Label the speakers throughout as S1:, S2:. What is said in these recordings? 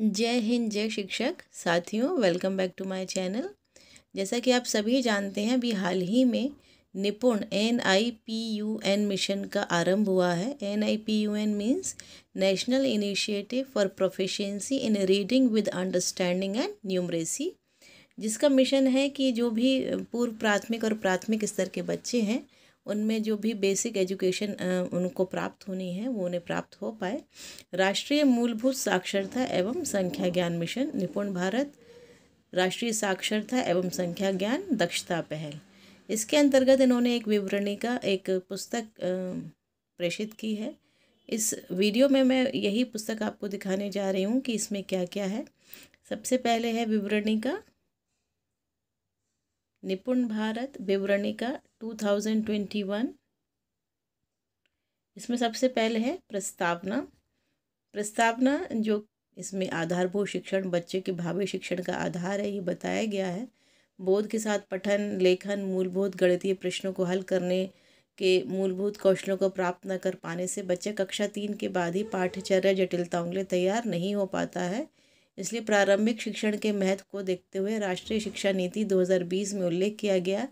S1: जय हिंद जय शिक्षक साथियों welcome back to my channel जैसा कि आप सभी जानते हैं अभी हाल ही में NIPUN N I P U N mission का आरंभ हुआ है N I P U N means national initiative for proficiency in reading with understanding and numeracy जिसका मिशन है कि जो भी पूर्व प्राथमिक और प्राथमिक स्तर के बच्चे हैं उनमें जो भी बेसिक एजुकेशन उनको प्राप्त होनी है वो उन्हें प्राप्त हो पाए राष्ट्रीय मूलभूत साक्षरता एवं संख्या ज्ञान मिशन निपुण भारत राष्ट्रीय साक्षरता एवं संख्या ज्ञान दक्षता पहल इसके अंतर्गत इन्होंने एक विवरणी का एक पुस्तक प्रेषित की है इस वीडियो में मैं यही पुस्तक आपको दिखाने जा रही हूँ कि इसमें क्या क्या है सबसे पहले है विवरणी का निपुण भारत विवरणिका 2021 इसमें सबसे पहले है प्रस्तावना प्रस्तावना जो इसमें आधारभूत शिक्षण बच्चे के भावी शिक्षण का आधार है ये बताया गया है बोध के साथ पठन लेखन मूलभूत गणितीय प्रश्नों को हल करने के मूलभूत कौशलों को प्राप्त न कर पाने से बच्चे कक्षा तीन के बाद ही पाठ्यचर्या जटिलताओं के लिए तैयार नहीं हो पाता है इसलिए प्रारंभिक शिक्षण के महत्व को देखते हुए राष्ट्रीय शिक्षा नीति 2020 में उल्लेख किया गया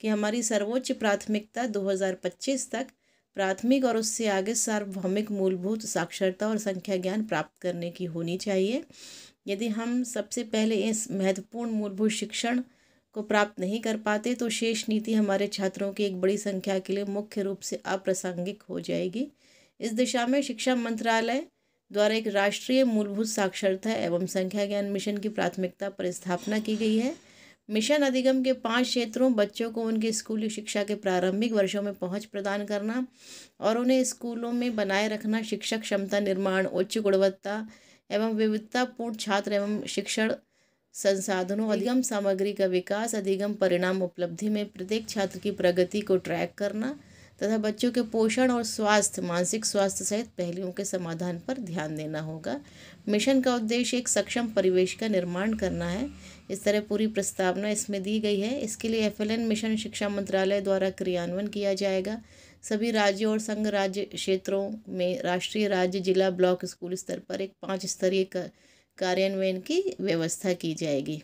S1: कि हमारी सर्वोच्च प्राथमिकता 2025 तक प्राथमिक और उससे आगे सार्वभौमिक मूलभूत साक्षरता और संख्या ज्ञान प्राप्त करने की होनी चाहिए यदि हम सबसे पहले इस महत्वपूर्ण मूलभूत शिक्षण को प्राप्त नहीं कर पाते तो शेष नीति हमारे छात्रों की एक बड़ी संख्या के लिए मुख्य रूप से अप्रासंगिक हो जाएगी इस दिशा में शिक्षा मंत्रालय द्वारा एक राष्ट्रीय मूलभूत साक्षरता एवं संख्या ज्ञान मिशन की प्राथमिकता पर स्थापना की गई है मिशन अधिगम के पांच क्षेत्रों बच्चों को उनके स्कूली शिक्षा के प्रारंभिक वर्षों में पहुंच प्रदान करना और उन्हें स्कूलों में बनाए रखना शिक्षक क्षमता निर्माण उच्च गुणवत्ता एवं विविधतापूर्ण छात्र एवं शिक्षण संसाधनों अधिगम सामग्री का विकास अधिगम परिणाम उपलब्धि में प्रत्येक छात्र की प्रगति को ट्रैक करना तथा बच्चों के पोषण और स्वास्थ्य मानसिक स्वास्थ्य सहित पहलुओं के समाधान पर ध्यान देना होगा मिशन का उद्देश्य एक सक्षम परिवेश का निर्माण करना है इस तरह पूरी प्रस्तावना इसमें दी गई है इसके लिए एफ मिशन शिक्षा मंत्रालय द्वारा क्रियान्वयन किया जाएगा सभी राज्यों और संघ राज्य क्षेत्रों में राष्ट्रीय राज्य जिला ब्लॉक स्कूल स्तर पर एक पाँच स्तरीय कार्यान्वयन की व्यवस्था की जाएगी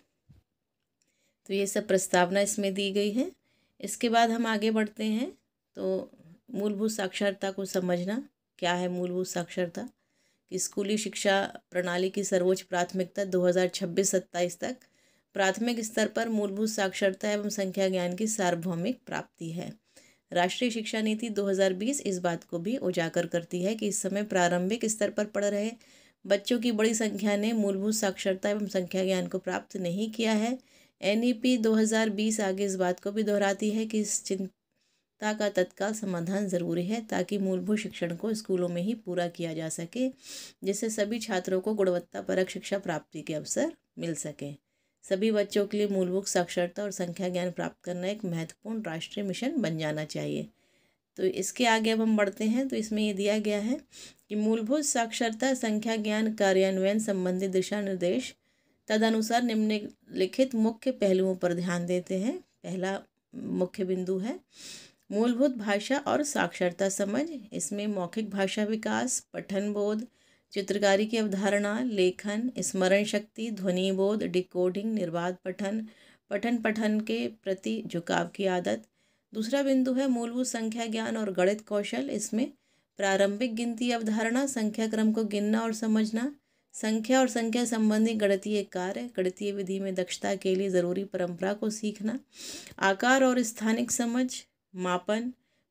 S1: तो ये सब प्रस्तावना इसमें दी गई है इसके बाद हम आगे बढ़ते हैं तो मूलभूत साक्षरता को समझना क्या है मूलभूत साक्षरता कि स्कूली शिक्षा प्रणाली की सर्वोच्च प्राथमिकता 2026-27 तक प्राथमिक स्तर पर मूलभूत साक्षरता एवं संख्या ज्ञान की सार्वभौमिक प्राप्ति है राष्ट्रीय शिक्षा नीति 2020 इस बात को भी उजागर करती है कि इस समय प्रारंभिक स्तर पर पढ़ रहे बच्चों की बड़ी संख्या ने मूलभूत साक्षरता एवं संख्या ज्ञान को प्राप्त नहीं किया है एन ई पी आगे इस बात को भी दोहराती है कि इस ता का तत्काल समाधान ज़रूरी है ताकि मूलभूत शिक्षण को स्कूलों में ही पूरा किया जा सके जिससे सभी छात्रों को गुणवत्तापरक शिक्षा प्राप्ति के अवसर मिल सकें सभी बच्चों के लिए मूलभूत साक्षरता और संख्या ज्ञान प्राप्त करना एक महत्वपूर्ण राष्ट्रीय मिशन बन जाना चाहिए तो इसके आगे अब हम बढ़ते हैं तो इसमें ये दिया गया है कि मूलभूत साक्षरता संख्या ज्ञान कार्यान्वयन संबंधी दिशा निर्देश तदनुसार निम्नलिखित मुख्य पहलुओं पर ध्यान देते हैं पहला मुख्य बिंदु है मूलभूत भाषा और साक्षरता समझ इसमें मौखिक भाषा विकास पठन बोध चित्रकारी की अवधारणा लेखन स्मरण शक्ति ध्वनि बोध डिकोडिंग निर्बाध पठन पठन पठन के प्रति झुकाव की आदत दूसरा बिंदु है मूलभूत संख्या ज्ञान और गणित कौशल इसमें प्रारंभिक गिनती अवधारणा संख्या क्रम को गिनना और समझना संख्या और संख्या संबंधी गणितीय कार्य गणितीय विधि में दक्षता के लिए ज़रूरी परंपरा को सीखना आकार और स्थानिक समझ मापन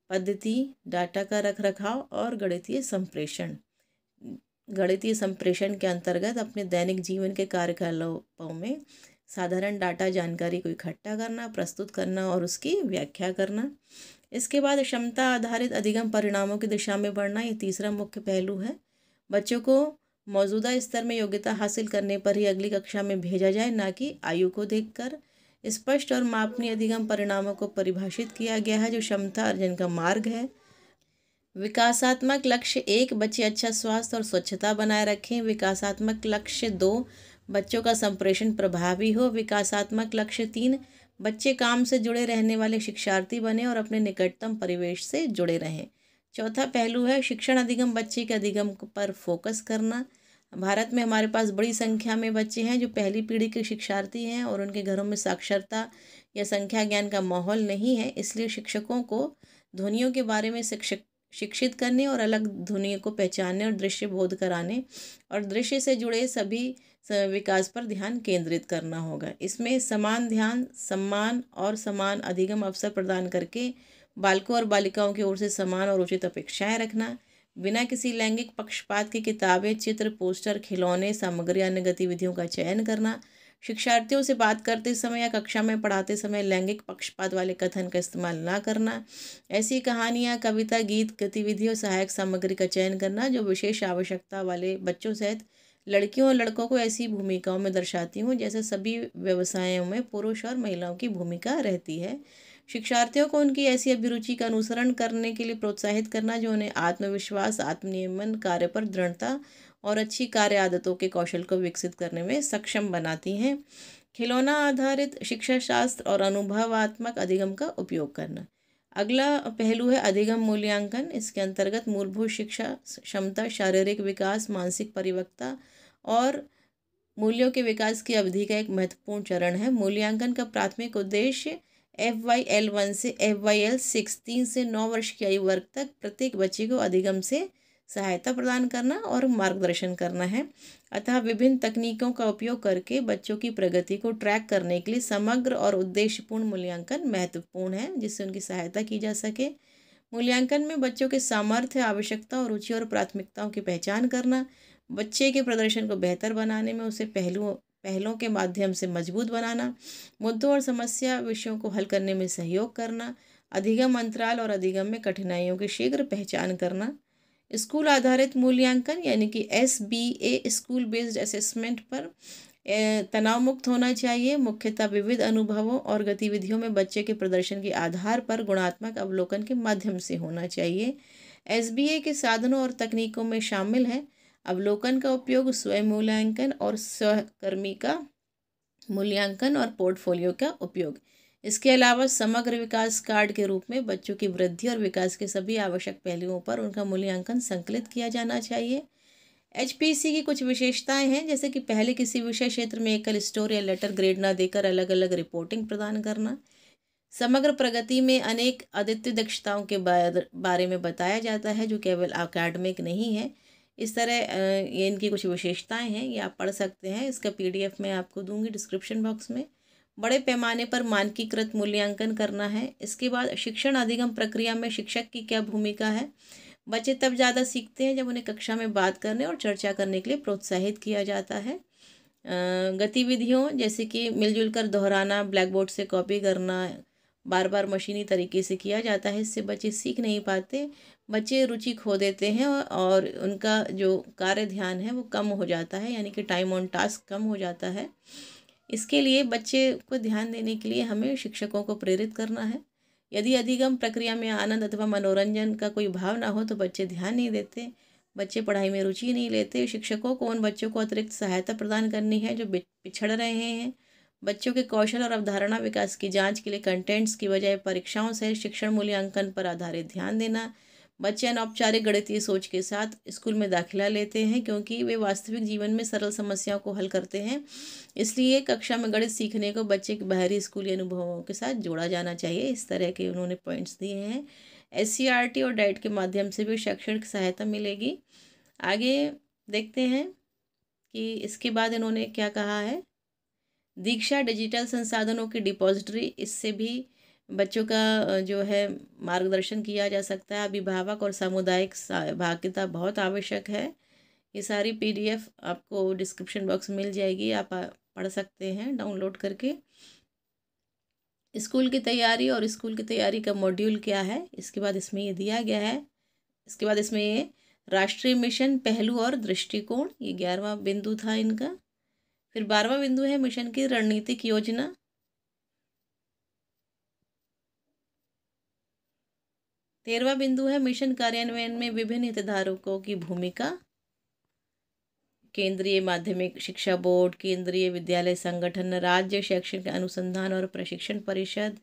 S1: पद्धति डाटा का रख रखाव और गणितीय संप्रेषण गणितीय संप्रेषण के अंतर्गत अपने दैनिक जीवन के कार्यकलापों में साधारण डाटा जानकारी को इकट्ठा करना प्रस्तुत करना और उसकी व्याख्या करना इसके बाद क्षमता आधारित अधिगम परिणामों की दिशा में बढ़ना ये तीसरा मुख्य पहलू है बच्चों को मौजूदा स्तर में योग्यता हासिल करने पर ही अगली कक्षा में भेजा जाए ना कि आयु को देखकर स्पष्ट और मापनीय अधिगम परिणामों को परिभाषित किया गया है जो क्षमता अर्जन का मार्ग है विकासात्मक लक्ष्य एक बच्चे अच्छा स्वास्थ्य और स्वच्छता बनाए रखें विकासात्मक लक्ष्य दो बच्चों का संप्रेषण प्रभावी हो विकासात्मक लक्ष्य तीन बच्चे काम से जुड़े रहने वाले शिक्षार्थी बने और अपने निकटतम परिवेश से जुड़े रहें चौथा पहलू है शिक्षण अधिगम बच्चे के अधिगम पर फोकस करना भारत में हमारे पास बड़ी संख्या में बच्चे हैं जो पहली पीढ़ी के शिक्षार्थी हैं और उनके घरों में साक्षरता या संख्या ज्ञान का माहौल नहीं है इसलिए शिक्षकों को ध्वनियों के बारे में शिक्षक शिक्षित करने और अलग ध्वनियों को पहचानने और दृश्य बोध कराने और दृश्य से जुड़े सभी विकास पर ध्यान केंद्रित करना होगा इसमें समान ध्यान सम्मान और समान अधिगम अवसर प्रदान करके बालकों और बालिकाओं की ओर से समान और उचित अपेक्षाएं रखना बिना किसी लैंगिक पक्षपात की किताबें चित्र पोस्टर खिलौने सामग्री अन्य गतिविधियों का चयन करना शिक्षार्थियों से बात करते समय या कक्षा में पढ़ाते समय लैंगिक पक्षपात वाले कथन का इस्तेमाल ना करना ऐसी कहानियाँ कविता गीत गतिविधियों सहायक सामग्री का चयन करना जो विशेष आवश्यकता वाले बच्चों सहित लड़कियों और लड़कों को ऐसी भूमिकाओं में दर्शाती हूँ जैसे सभी व्यवसायों में पुरुष और महिलाओं की भूमिका रहती है शिक्षार्थियों को उनकी ऐसी अभिरुचि का अनुसरण करने के लिए प्रोत्साहित करना जो उन्हें आत्मविश्वास आत्मनियमन कार्य पर दृढ़ता और अच्छी कार्य आदतों के कौशल को विकसित करने में सक्षम बनाती हैं खिलौना आधारित शिक्षा शास्त्र और अनुभवात्मक अधिगम का उपयोग करना अगला पहलू है अधिगम मूल्यांकन इसके अंतर्गत मूलभूत शिक्षा क्षमता शारीरिक विकास मानसिक परिवक्ता और मूल्यों के विकास की अवधि का एक महत्वपूर्ण चरण है मूल्यांकन का प्राथमिक उद्देश्य एफ वाई एल वन से एफ वाई एल सिक्स तीन से नौ वर्ष की आयु वर्ग तक प्रत्येक बच्चे को अधिगम से सहायता प्रदान करना और मार्गदर्शन करना है अतः विभिन्न तकनीकों का उपयोग करके बच्चों की प्रगति को ट्रैक करने के लिए समग्र और उद्देश्यपूर्ण मूल्यांकन महत्वपूर्ण है जिससे उनकी सहायता की जा सके मूल्यांकन में बच्चों के सामर्थ्य आवश्यकता और रुचि और प्राथमिकताओं की पहचान करना बच्चे के प्रदर्शन को बेहतर बनाने में उसे पहलुओं पहलों के माध्यम से मजबूत बनाना मुद्दों और समस्या विषयों को हल करने में सहयोग करना अधिगम अंतराल और अधिगम में कठिनाइयों की शीघ्र पहचान करना स्कूल आधारित मूल्यांकन यानी कि S B A school based assessment पर तनाव मुक्त होना चाहिए मुख्यतः विविध अनुभवों और गतिविधियों में बच्चे के प्रदर्शन के आधार पर गुणात्मक अवलोकन के माध्यम से होना चाहिए एस बी ए के साधनों और तकनीकों में शामिल है अवलोकन का उपयोग स्वयं मूल्यांकन और स्वकर्मी का मूल्यांकन और पोर्टफोलियो का उपयोग इसके अलावा समग्र विकास कार्ड के रूप में बच्चों की वृद्धि और विकास के सभी आवश्यक पहलुओं पर उनका मूल्यांकन संकलित किया जाना चाहिए एच की कुछ विशेषताएं हैं जैसे कि पहले किसी विषय क्षेत्र में एकल स्टोर या लेटर ग्रेड ना देकर अलग अलग रिपोर्टिंग प्रदान करना समग्र प्रगति में अनेक अद्वितीय दक्षताओं के बारे में बताया जाता है जो केवल अकेडमिक नहीं है इस तरह ये इनकी कुछ विशेषताएं हैं ये आप पढ़ सकते हैं इसका पीडीएफ मैं आपको दूंगी डिस्क्रिप्शन बॉक्स में बड़े पैमाने पर मानकीकृत मूल्यांकन करना है इसके बाद शिक्षण अधिगम प्रक्रिया में शिक्षक की क्या भूमिका है बच्चे तब ज़्यादा सीखते हैं जब उन्हें कक्षा में बात करने और चर्चा करने के लिए प्रोत्साहित किया जाता है गतिविधियों जैसे कि मिलजुल कर दोहराना ब्लैक बोर्ड से कॉपी करना बार बार मशीनी तरीके से किया जाता है इससे बच्चे सीख नहीं पाते बच्चे रुचि खो देते हैं और उनका जो कार्य ध्यान है वो कम हो जाता है यानी कि टाइम ऑन टास्क कम हो जाता है इसके लिए बच्चे को ध्यान देने के लिए हमें शिक्षकों को प्रेरित करना है यदि अधिगम प्रक्रिया में आनंद अथवा मनोरंजन का कोई भाव ना हो तो बच्चे ध्यान नहीं देते बच्चे पढ़ाई में रुचि नहीं लेते शिक्षकों को उन बच्चों को अतिरिक्त सहायता प्रदान करनी है जो पिछड़ रहे हैं बच्चों के कौशल और अवधारणा विकास की जांच के लिए कंटेंट्स की बजाय परीक्षाओं से शिक्षण मूल्यांकन पर आधारित ध्यान देना बच्चे अनौपचारिक गणितीय सोच के साथ स्कूल में दाखिला लेते हैं क्योंकि वे वास्तविक जीवन में सरल समस्याओं को हल करते हैं इसलिए कक्षा में गणित सीखने को बच्चे के बाहरी स्कूली अनुभवों के साथ जोड़ा जाना चाहिए इस तरह के उन्होंने पॉइंट्स दिए हैं एस e और डाइट e के माध्यम से भी शैक्षणिक सहायता मिलेगी आगे देखते हैं कि इसके बाद इन्होंने क्या कहा है दीक्षा डिजिटल संसाधनों की डिपॉजिटरी इससे भी बच्चों का जो है मार्गदर्शन किया जा सकता है अभिभावक और सामुदायिक भागिता बहुत आवश्यक है ये सारी पीडीएफ आपको डिस्क्रिप्शन बॉक्स मिल जाएगी आप पढ़ सकते हैं डाउनलोड करके स्कूल की तैयारी और स्कूल की तैयारी का मॉड्यूल क्या है इसके बाद इसमें ये दिया गया है इसके बाद इसमें ये राष्ट्रीय मिशन पहलू और दृष्टिकोण ये ग्यारहवा बिंदु था इनका फिर बारवा बिंदु है मिशन की रणनीतिक योजना तेरवा बिंदु है मिशन कार्यान्वयन में विभिन्न हितधारकों की भूमिका केंद्रीय माध्यमिक शिक्षा बोर्ड केंद्रीय विद्यालय संगठन राज्य शैक्षणिक अनुसंधान और प्रशिक्षण परिषद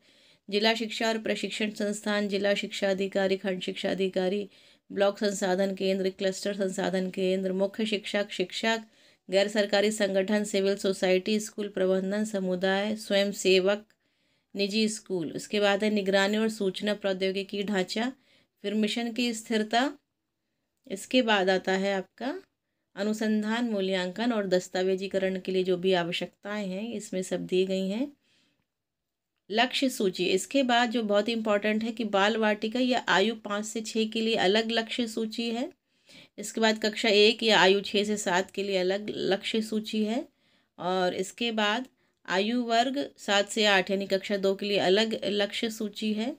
S1: जिला शिक्षा और प्रशिक्षण संस्थान जिला शिक्षा अधिकारी खंड शिक्षा अधिकारी ब्लॉक संसाधन केंद्र क्लस्टर संसाधन केंद्र मुख्य शिक्षक शिक्षक गैर सरकारी संगठन सिविल सोसाइटी स्कूल प्रबंधन समुदाय स्वयं सेवक निजी स्कूल उसके बाद है निगरानी और सूचना प्रौद्योगिकी ढांचा फिर मिशन की स्थिरता इसके बाद आता है आपका अनुसंधान मूल्यांकन और दस्तावेजीकरण के लिए जो भी आवश्यकताएं हैं इसमें सब दी गई हैं लक्ष्य सूची इसके बाद जो बहुत इंपॉर्टेंट है कि बाल वाटिका या आयु पाँच से छः के लिए अलग लक्ष्य सूची है इसके बाद कक्षा एक या आयु छः से सात के लिए अलग लक्ष्य सूची है और इसके बाद आयु वर्ग सात से आठ यानी कक्षा दो के लिए अलग लक्ष्य सूची है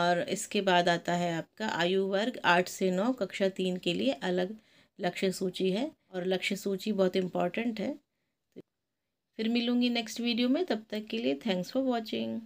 S1: और इसके बाद आता है आपका आयु वर्ग आठ से नौ कक्षा तीन के लिए अलग लक्ष्य सूची है और लक्ष्य सूची बहुत इम्पॉर्टेंट है तो फिर मिलूँगी नेक्स्ट वीडियो में तब तक के लिए थैंक्स फॉर वॉचिंग